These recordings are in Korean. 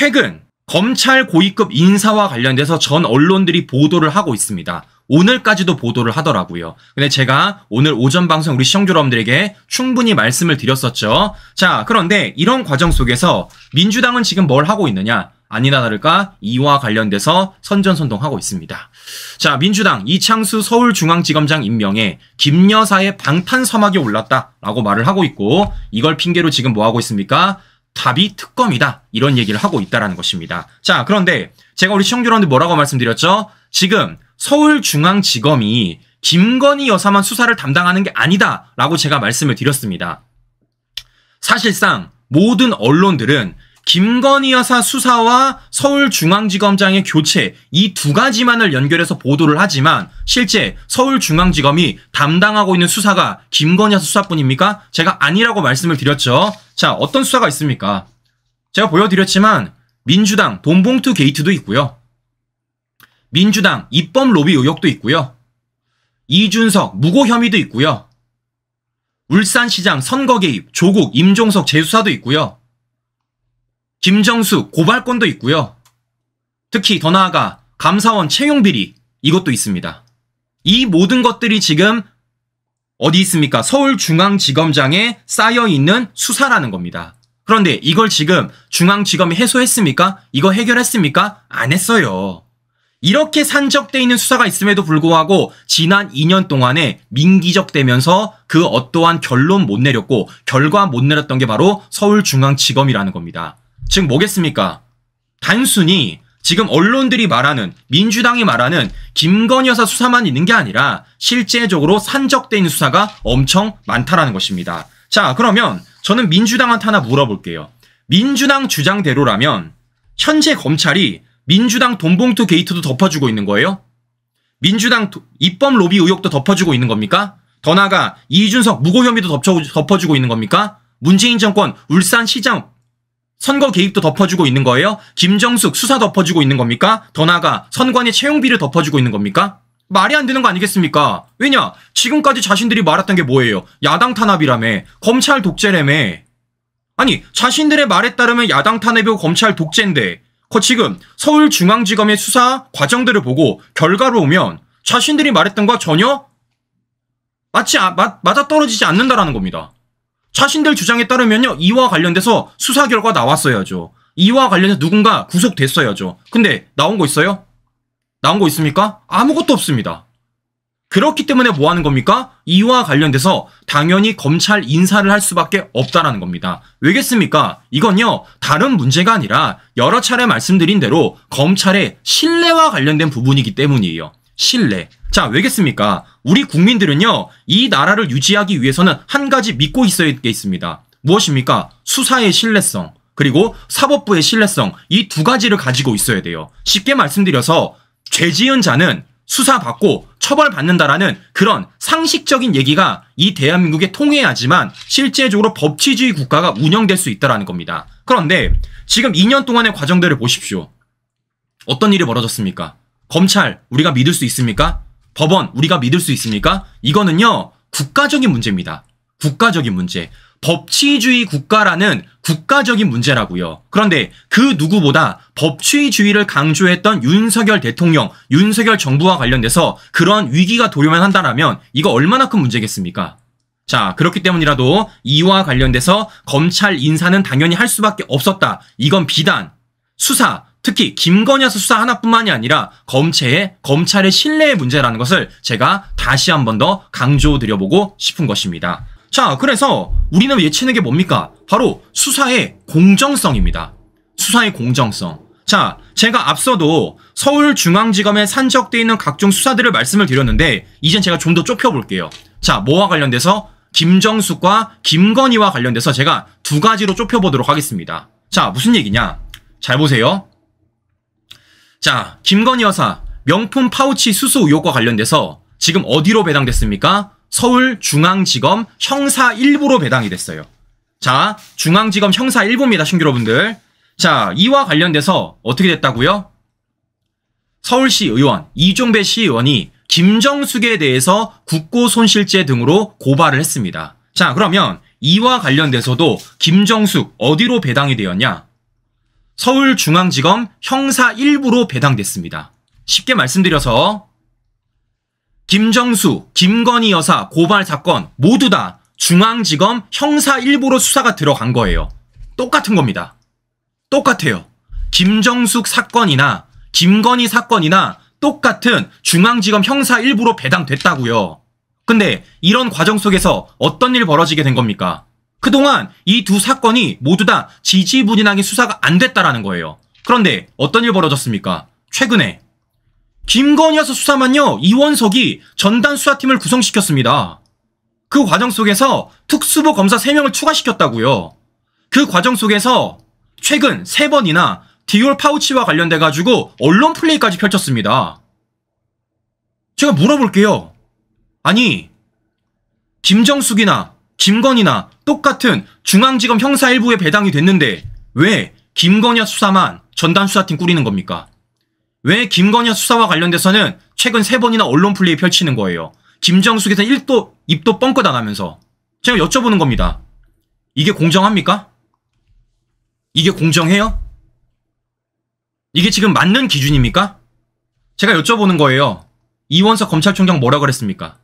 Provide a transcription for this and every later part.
최근 검찰 고위급 인사와 관련돼서 전 언론들이 보도를 하고 있습니다. 오늘까지도 보도를 하더라고요. 근데 제가 오늘 오전 방송 우리 시청자 여러분들에게 충분히 말씀을 드렸었죠. 자, 그런데 이런 과정 속에서 민주당은 지금 뭘 하고 있느냐? 아니나 다를까 이와 관련돼서 선전선동하고 있습니다. 자, 민주당 이창수 서울중앙지검장 임명에 김 여사의 방탄 서막이 올랐다라고 말을 하고 있고 이걸 핑계로 지금 뭐 하고 있습니까? 답이 특검이다. 이런 얘기를 하고 있다라는 것입니다. 자, 그런데 제가 우리 시청자 여러분들 뭐라고 말씀드렸죠? 지금 서울중앙지검이 김건희 여사만 수사를 담당하는 게 아니다라고 제가 말씀을 드렸습니다. 사실상 모든 언론들은 김건희 여사 수사와 서울중앙지검장의 교체 이 두 가지만을 연결해서 보도를 하지만 실제 서울중앙지검이 담당하고 있는 수사가 김건희 여사 수사뿐입니까? 제가 아니라고 말씀을 드렸죠. 자, 어떤 수사가 있습니까? 제가 보여드렸지만 민주당 돈봉투 게이트도 있고요. 민주당 입법 로비 의혹도 있고요. 이준석 무고 혐의도 있고요. 울산시장 선거 개입, 조국, 임종석 재수사도 있고요. 김정수 고발권도 있고요. 특히 더 나아가 감사원 채용 비리 이것도 있습니다. 이 모든 것들이 지금 어디 있습니까? 서울중앙지검장에 쌓여 있는 수사라는 겁니다. 그런데 이걸 지금 중앙지검이 해소했습니까? 이거 해결했습니까? 안 했어요. 이렇게 산적되어 있는 수사가 있음에도 불구하고 지난 2년 동안에 민기적되면서 그 어떠한 결론 못 내렸고 결과 못 내렸던 게 바로 서울중앙지검이라는 겁니다. 즉 뭐겠습니까? 단순히 지금 언론들이 말하는 민주당이 말하는 김건희 여사 수사만 있는 게 아니라 실제적으로 산적된 수사가 엄청 많다라는 것입니다. 자 그러면 저는 민주당한테 하나 물어볼게요. 민주당 주장대로라면 현재 검찰이 민주당 돈봉투 게이트도 덮어주고 있는 거예요? 민주당 입법 로비 의혹도 덮어주고 있는 겁니까? 더 나아가 이준석 무고 혐의도 덮어주고 있는 겁니까? 문재인 정권 울산시장 선거 개입도 덮어주고 있는 거예요? 김정숙 수사 덮어주고 있는 겁니까? 더 나아가 선관위 채용비를 덮어주고 있는 겁니까? 말이 안 되는 거 아니겠습니까? 왜냐? 지금까지 자신들이 말했던 게 뭐예요? 야당 탄압이라며. 검찰 독재라며. 아니, 자신들의 말에 따르면 야당 탄압이고 검찰 독재인데, 거 지금 서울중앙지검의 수사 과정들을 보고 결과로 오면 자신들이 말했던 거 전혀 맞지, 아, 맞, 맞아떨어지지 않는다라는 겁니다. 자신들 주장에 따르면요. 이와 관련돼서 수사 결과 나왔어야죠. 이와 관련해서 누군가 구속됐어야죠. 근데 나온 거 있어요? 나온 거 있습니까? 아무것도 없습니다. 그렇기 때문에 뭐 하는 겁니까? 이와 관련돼서 당연히 검찰 인사를 할 수밖에 없다라는 겁니다. 왜겠습니까? 이건요, 다른 문제가 아니라 여러 차례 말씀드린 대로 검찰의 신뢰와 관련된 부분이기 때문이에요. 신뢰. 자, 왜겠습니까? 우리 국민들은요, 이 나라를 유지하기 위해서는 한 가지 믿고 있어야 할 게 있습니다 무엇입니까? 수사의 신뢰성, 그리고 사법부의 신뢰성, 이 두 가지를 가지고 있어야 돼요. 쉽게 말씀드려서, 죄 지은 자는 수사받고 처벌받는다라는 그런 상식적인 얘기가 이 대한민국에 통해야지만 실제적으로 법치주의 국가가 운영될 수 있다라는 겁니다. 그런데 지금 2년 동안의 과정들을 보십시오. 어떤 일이 벌어졌습니까? 검찰, 우리가 믿을 수 있습니까? 법원 우리가 믿을 수 있습니까? 이거는요 국가적인 문제입니다. 국가적인 문제. 법치주의 국가라는 국가적인 문제라고요. 그런데 그 누구보다 법치주의를 강조했던 윤석열 대통령, 윤석열 정부와 관련돼서 그런 위기가 도려면 한다라면 이거 얼마나 큰 문제겠습니까? 자, 그렇기 때문이라도 이와 관련돼서 검찰 인사는 당연히 할 수밖에 없었다. 이건 비단, 수사, 특히 김건희 여사 수사 하나뿐만이 아니라 검체의 검찰의 신뢰의 문제라는 것을 제가 다시 한 번 더 강조드려보고 싶은 것입니다. 자, 그래서 우리는 외치는 게 뭡니까? 바로 수사의 공정성입니다. 수사의 공정성. 자, 제가 앞서도 서울중앙지검에 산적되어 있는 각종 수사들을 말씀을 드렸는데 이젠 제가 좀 더 좁혀볼게요. 자, 뭐와 관련돼서 김정숙과 김건희와 관련돼서 제가 두 가지로 좁혀보도록 하겠습니다. 자, 무슨 얘기냐? 잘 보세요. 자, 김건희 여사 명품 파우치 수수 의혹과 관련돼서 지금 어디로 배당됐습니까? 서울중앙지검 형사 1부로 배당이 됐어요. 자, 중앙지검 형사 1부입니다, 신규여러분들. 자, 이와 관련돼서 어떻게 됐다고요? 서울시 의원, 이종배 시의원이 김정숙에 대해서 국고손실죄 등으로 고발을 했습니다. 자, 그러면 이와 관련돼서도 김정숙 어디로 배당이 되었냐? 서울중앙지검 형사 1부로 배당됐습니다. 쉽게 말씀드려서 김정수, 김건희 여사 고발 사건 모두 다 중앙지검 형사 1부로 수사가 들어간 거예요. 똑같은 겁니다. 똑같아요. 김정숙 사건이나 김건희 사건이나 똑같은 중앙지검 형사 1부로 배당됐다고요. 근데 이런 과정 속에서 어떤 일 벌어지게 된 겁니까? 그동안 이 두 사건이 모두 다 지지부진하게 수사가 안 됐다라는 거예요. 그런데 어떤 일 벌어졌습니까? 최근에 김건희 여사 수사만요 이원석이 전단 수사팀을 구성시켰습니다. 그 과정 속에서 특수부 검사 3명을 추가시켰다고요. 그 과정 속에서 최근 3번이나 디올 파우치와 관련돼 가지고 언론 플레이까지 펼쳤습니다. 제가 물어볼게요. 아니 김정숙이나 김건희나 똑같은 중앙지검 형사 1부에 배당이 됐는데 왜 김건희 수사만 전담 수사팀 꾸리는 겁니까? 왜 김건희 수사와 관련돼서는 최근 세 번이나 언론 플레이 펼치는 거예요. 김정숙에서 1도 입도 뻥끗 안 하면서 제가 여쭤보는 겁니다. 이게 공정합니까? 이게 공정해요? 이게 지금 맞는 기준입니까? 제가 여쭤보는 거예요. 이원석 검찰총장 뭐라 그랬습니까?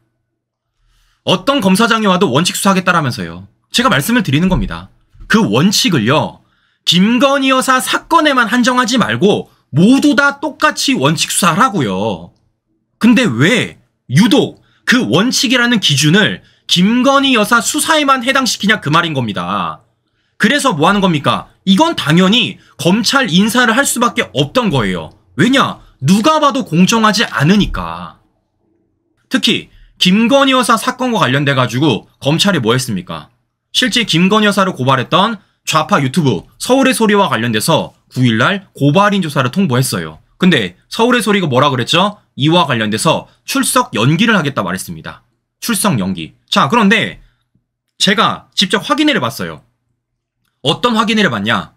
어떤 검사장이 와도 원칙 수사하겠다라면서요. 제가 말씀을 드리는 겁니다. 그 원칙을요. 김건희 여사 사건에만 한정하지 말고 모두 다 똑같이 원칙 수사하라고요. 근데 왜 유독 그 원칙이라는 기준을 김건희 여사 수사에만 해당시키냐 그 말인 겁니다. 그래서 뭐 하는 겁니까? 이건 당연히 검찰 인사를 할 수밖에 없던 거예요. 왜냐? 누가 봐도 공정하지 않으니까. 특히 김건희 여사 사건과 관련돼 가지고 검찰이 뭐 했습니까? 실제 김건 여사를 고발했던 좌파 유튜브 서울의 소리와 관련돼서 9일날 고발인 조사를 통보했어요. 근데 서울의 소리가 뭐라 그랬죠? 이와 관련돼서 출석 연기를 하겠다 말했습니다. 출석 연기. 자, 그런데 제가 직접 확인을 해봤어요. 어떤 확인을 해봤냐?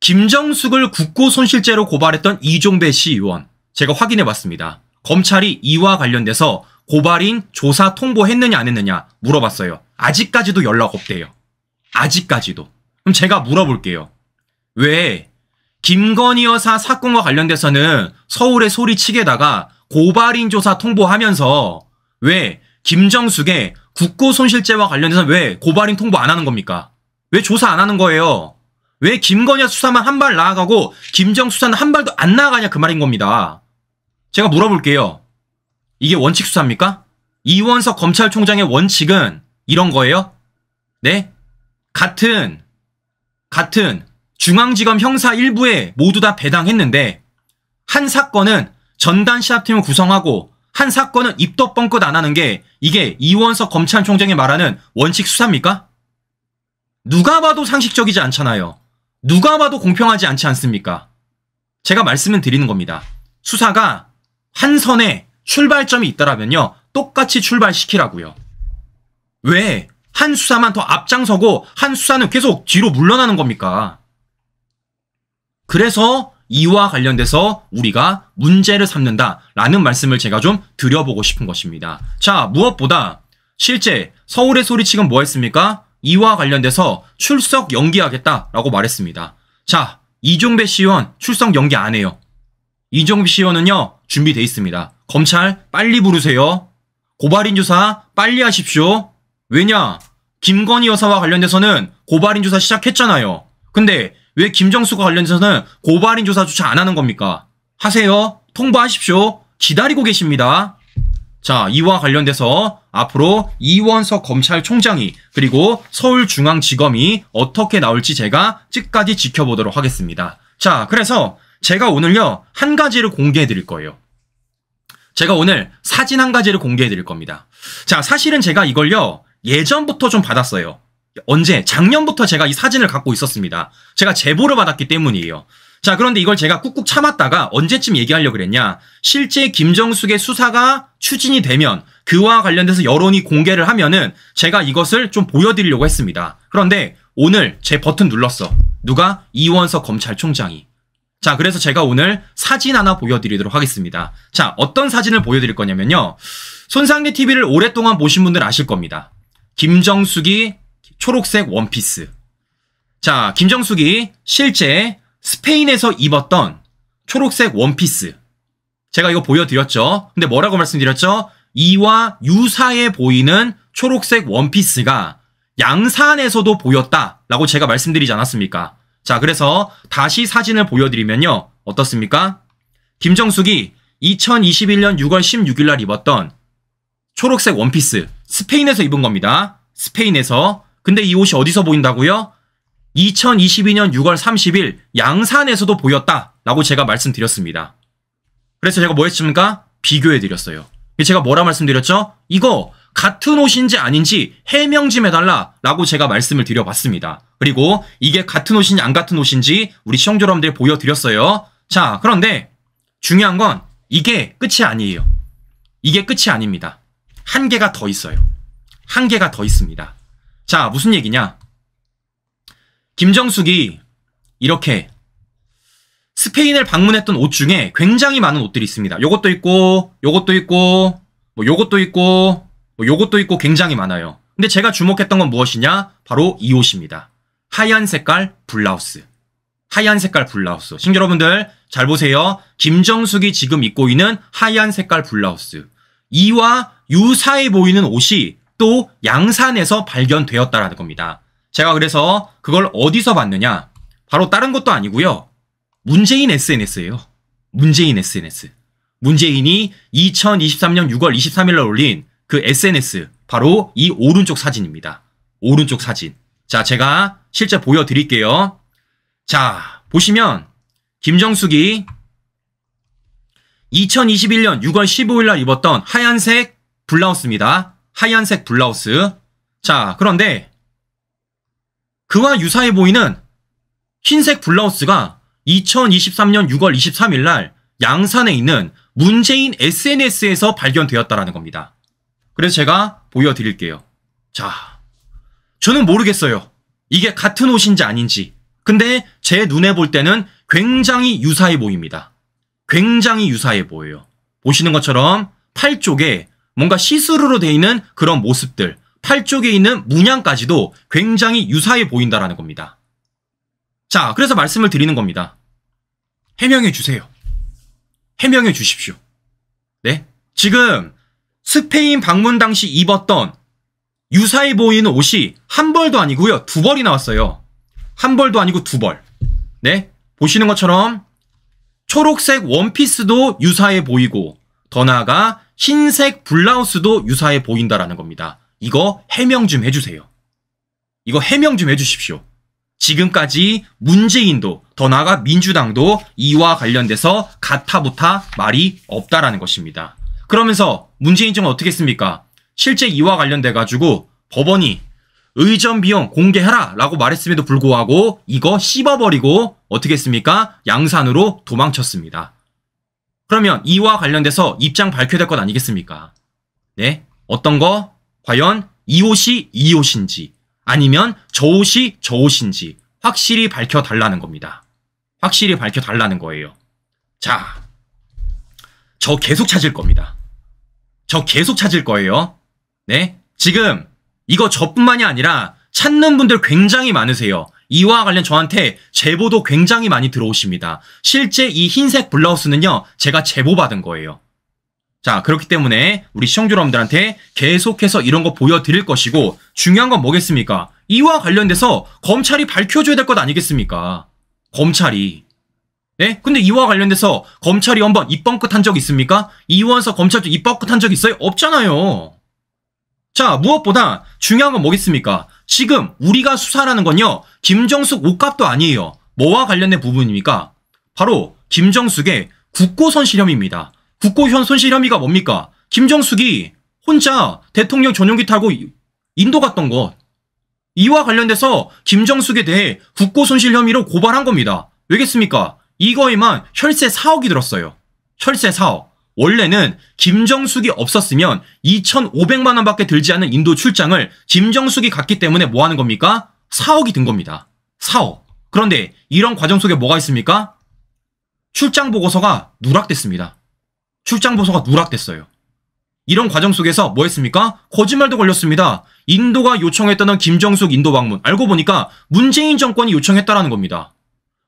김정숙을 국고 손실죄로 고발했던 이종배 시의원. 제가 확인해봤습니다. 검찰이 이와 관련돼서 고발인 조사 통보했느냐 안 했느냐 물어봤어요. 아직까지도 연락 없대요. 아직까지도. 그럼 제가 물어볼게요. 왜 김건희 여사 사건과 관련돼서는 서울의 소리치게다가 고발인 조사 통보하면서 왜 김정숙의 국고 손실죄와 관련돼서 는왜 고발인 통보 안 하는 겁니까? 왜 조사 안 하는 거예요? 왜 김건희 수사만 한 발 나아가고 김정 수사는 한 발도 안 나아가냐 그 말인 겁니다. 제가 물어볼게요. 이게 원칙 수사입니까? 이원석 검찰총장의 원칙은 이런 거예요? 네? 같은 같은 중앙지검 형사 1부에 모두 다 배당했는데 한 사건은 전단 시합팀을 구성하고 한 사건은 입도 뻥끗 안 하는 게 이게 이원석 검찰총장이 말하는 원칙 수사입니까? 누가 봐도 상식적이지 않잖아요. 누가 봐도 공평하지 않지 않습니까? 제가 말씀을 드리는 겁니다. 수사가 한 선에 출발점이 있다라면요. 똑같이 출발시키라고요. 왜한 수사만 더 앞장서고 한 수사는 계속 뒤로 물러나는 겁니까? 그래서 이와 관련돼서 우리가 문제를 삼는다라는 말씀을 제가 좀 드려보고 싶은 것입니다. 자, 무엇보다 실제 서울의 소리치금 뭐 했습니까? 이와 관련돼서 출석 연기하겠다라고 말했습니다. 자, 이종배 시의원 출석 연기 안 해요. 이종배 시의원은요, 준비돼 있습니다. 검찰 빨리 부르세요. 고발인 조사 빨리 하십시오. 왜냐? 김건희 여사와 관련돼서는 고발인 조사 시작했잖아요. 근데 왜 김정수가 관련돼서는 고발인 조사조차 안 하는 겁니까? 하세요. 통보하십시오. 기다리고 계십니다. 자, 이와 관련돼서 앞으로 이원석 검찰총장이 그리고 서울중앙지검이 어떻게 나올지 제가 끝까지 지켜보도록 하겠습니다. 자, 그래서 제가 오늘요, 한 가지를 공개해 드릴 거예요. 제가 오늘 사진 한 가지를 공개해 드릴 겁니다. 자, 사실은 제가 이걸요, 예전부터 좀 받았어요. 언제? 작년부터 제가 이 사진을 갖고 있었습니다. 제가 제보를 받았기 때문이에요. 자, 그런데 이걸 제가 꾹꾹 참았다가 언제쯤 얘기하려고 그랬냐? 실제 김정숙의 수사가 추진이 되면 그와 관련돼서 여론이 공개를 하면은 제가 이것을 좀 보여드리려고 했습니다. 그런데 오늘 제 버튼 눌렀어. 누가? 이원석 검찰총장이. 자, 그래서 제가 오늘 사진 하나 보여드리도록 하겠습니다. 자, 어떤 사진을 보여드릴 거냐면요. 손상기 TV를 오랫동안 보신 분들 아실 겁니다. 김정숙이 초록색 원피스. 자, 김정숙이 실제 스페인에서 입었던 초록색 원피스. 제가 이거 보여드렸죠. 근데 뭐라고 말씀드렸죠? 이와 유사해 보이는 초록색 원피스가 양산에서도 보였다. 라고 제가 말씀드리지 않았습니까? 자, 그래서 다시 사진을 보여드리면요. 어떻습니까? 김정숙이 2021년 6월 16일 날 입었던 초록색 원피스. 스페인에서 입은 겁니다. 스페인에서. 근데 이 옷이 어디서 보인다고요? 2022년 6월 30일 양산에서도 보였다라고 제가 말씀드렸습니다. 그래서 제가 뭐 했습니까? 비교해 드렸어요. 제가 뭐라 말씀드렸죠? 이거 같은 옷인지 아닌지 해명 좀 해달라라고 제가 말씀을 드려봤습니다. 그리고 이게 같은 옷인지 안 같은 옷인지 우리 시청자 여러분들 보여드렸어요. 자, 그런데 중요한 건 이게 끝이 아니에요. 이게 끝이 아닙니다. 한계가더 있어요. 한계가더 있습니다. 자, 무슨 얘기냐? 김정숙이 이렇게 스페인을 방문했던 옷 중에 굉장히 많은 옷들이 있습니다. 요것도 있고, 요것도 있고, 뭐 요것도 있고, 뭐 요것도 있고 굉장히 많아요. 근데 제가 주목했던 건 무엇이냐? 바로 이 옷입니다. 하얀 색깔 블라우스. 하얀 색깔 블라우스. 신기 여러분들 잘 보세요. 김정숙이 지금 입고 있는 하얀 색깔 블라우스. 이와 유사해 보이는 옷이 또 양산에서 발견되었다라는 겁니다. 제가 그래서 그걸 어디서 봤느냐? 바로 다른 것도 아니고요. 문재인 SNS예요. 문재인 SNS. 문재인이 2023년 6월 23일 날 올린 그 SNS 바로 이 오른쪽 사진입니다. 오른쪽 사진. 자, 제가 실제 보여 드릴게요. 자, 보시면 김정숙이 2021년 6월 15일 날 입었던 하얀색 블라우스입니다. 하얀색 블라우스. 자, 그런데 그와 유사해 보이는 흰색 블라우스가 2023년 6월 23일 날 양산에 있는 문재인 SNS에서 발견되었다라는 겁니다. 그래서 제가 보여드릴게요. 자, 저는 모르겠어요. 이게 같은 옷인지 아닌지. 근데 제 눈에 볼 때는 굉장히 유사해 보입니다. 굉장히 유사해 보여요. 보시는 것처럼 팔 쪽에 뭔가 시스루로 돼 있는 그런 모습들, 팔 쪽에 있는 문양까지도 굉장히 유사해 보인다라는 겁니다. 자, 그래서 말씀을 드리는 겁니다. 해명해 주세요. 해명해 주십시오. 네? 지금 스페인 방문 당시 입었던 유사해 보이는 옷이 한 벌도 아니고요. 두 벌이 나왔어요. 한 벌도 아니고 두 벌. 네? 보시는 것처럼 초록색 원피스도 유사해 보이고 더 나아가 흰색 블라우스도 유사해 보인다라는 겁니다. 이거 해명 좀 해주세요. 이거 해명 좀 해주십시오. 지금까지 문재인도 더 나아가 민주당도 이와 관련돼서 가타부타 말이 없다라는 것입니다. 그러면서 문재인 정은 어떻게 했습니까? 실제 이와 관련돼 가지고 법원이 의전 비용 공개하라 라고 말했음에도 불구하고 이거 씹어버리고 어떻게 했습니까? 양산으로 도망쳤습니다. 그러면 이와 관련돼서 입장 밝혀야 될것 아니겠습니까? 네? 어떤 거? 과연 이 옷이 이 옷인지 아니면 저 옷이 저 옷인지 확실히 밝혀달라는 겁니다. 확실히 밝혀달라는 거예요. 자, 저 계속 찾을 겁니다. 저 계속 찾을 거예요. 네? 지금 이거 저뿐만이 아니라 찾는 분들 굉장히 많으세요. 이와 관련 저한테 제보도 굉장히 많이 들어오십니다. 실제 이 흰색 블라우스는요, 제가 제보받은 거예요. 자, 그렇기 때문에 우리 시청자 여러분들한테 계속해서 이런 거 보여드릴 것이고, 중요한 건 뭐겠습니까? 이와 관련돼서 검찰이 밝혀줘야 될 것 아니겠습니까? 검찰이. 네? 근데 이와 관련돼서 검찰이 한 번 입방긋 한적 있습니까? 이원서 검찰 도 입방긋 한적 있어요? 없잖아요. 자, 무엇보다 중요한 건 뭐겠습니까? 지금 우리가 수사하는 건요, 김정숙 옷값도 아니에요. 뭐와 관련된 부분입니까? 바로 김정숙의 국고손 실혐입니다. 의국고손 실혐의가 뭡니까? 김정숙이 혼자 대통령 전용기 타고 인도 갔던 것. 이와 관련돼서 김정숙에 대해 국고손실 혐의로 고발한 겁니다. 왜겠습니까? 이거에만 혈세 4억이 들었어요. 혈세 4억. 원래는 김정숙이 없었으면 2,500만 원밖에 들지 않은 인도 출장을 김정숙이 갔기 때문에 뭐 하는 겁니까? 4억이 든 겁니다. 4억. 그런데 이런 과정 속에 뭐가 있습니까? 출장 보고서가 누락됐습니다. 출장 보고서가 누락됐어요. 이런 과정 속에서 뭐 했습니까? 거짓말도 걸렸습니다. 인도가 요청했던 김정숙 인도 방문. 알고 보니까 문재인 정권이 요청했다라는 겁니다.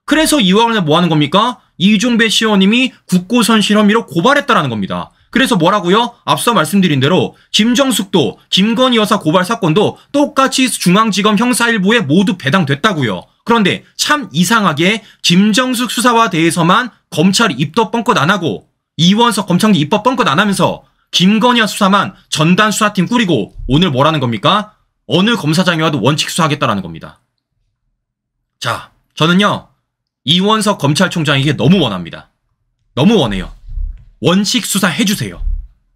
그래서 이화원에 뭐 하는 겁니까? 이중배 시원님이 국고선실 험위로 고발했다라는 겁니다. 그래서 뭐라고요? 앞서 말씀드린 대로 김정숙도 김건희 여사 고발 사건도 똑같이 중앙지검 형사 일부에 모두 배당됐다고요. 그런데 참 이상하게 김정숙 수사와 대해서만 검찰이 입도 뻥끗 안 하고 이원석 검찰이 입법 뻥끗 안 하면서 김건희 수사만 전단 수사팀 꾸리고 오늘 뭐라는 겁니까? 어느 검사장이 와도 원칙 수사하겠다라는 겁니다. 자, 저는요. 이원석 검찰총장에게 너무 원합니다. 너무 원해요. 원칙 수사 해주세요.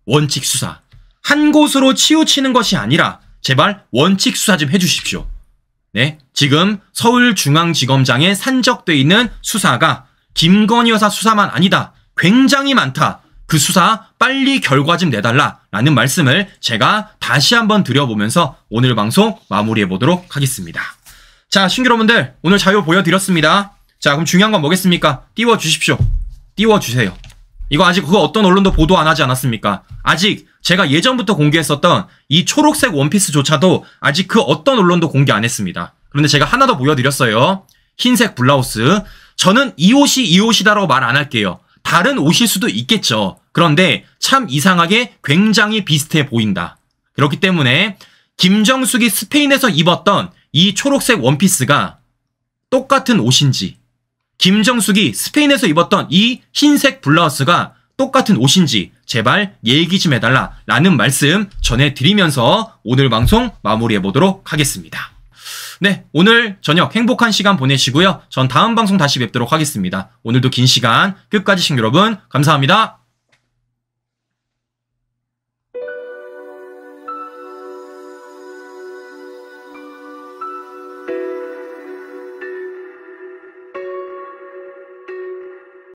원칙 수사. 한 곳으로 치우치는 것이 아니라 제발 원칙 수사 좀 해주십시오. 네. 지금 서울중앙지검장에 산적돼 있는 수사가 김건희 여사 수사만 아니다. 굉장히 많다. 그 수사 빨리 결과 좀 내달라. 라는 말씀을 제가 다시 한번 드려보면서 오늘 방송 마무리해 보도록 하겠습니다. 자, 신규 여러분들, 오늘 자유 보여드렸습니다. 자 그럼 중요한 건 뭐겠습니까? 띄워주십시오. 띄워주세요. 이거 아직 그 어떤 언론도 보도 안 하지 않았습니까? 아직 제가 예전부터 공개했었던 이 초록색 원피스조차도 아직 그 어떤 언론도 공개 안 했습니다. 그런데 제가 하나 더 보여드렸어요. 흰색 블라우스. 저는 이 옷이 이 옷이다라고 말 안 할게요. 다른 옷일 수도 있겠죠. 그런데 참 이상하게 굉장히 비슷해 보인다. 그렇기 때문에 김정숙이 스페인에서 입었던 이 초록색 원피스가 똑같은 옷인지 김정숙이 스페인에서 입었던 이 흰색 블라우스가 똑같은 옷인지 제발 얘기 좀 해달라 라는 말씀 전해드리면서 오늘 방송 마무리해 보도록 하겠습니다. 네, 오늘 저녁 행복한 시간 보내시고요. 전 다음 방송 다시 뵙도록 하겠습니다. 오늘도 긴 시간 끝까지 신 여러분 감사합니다.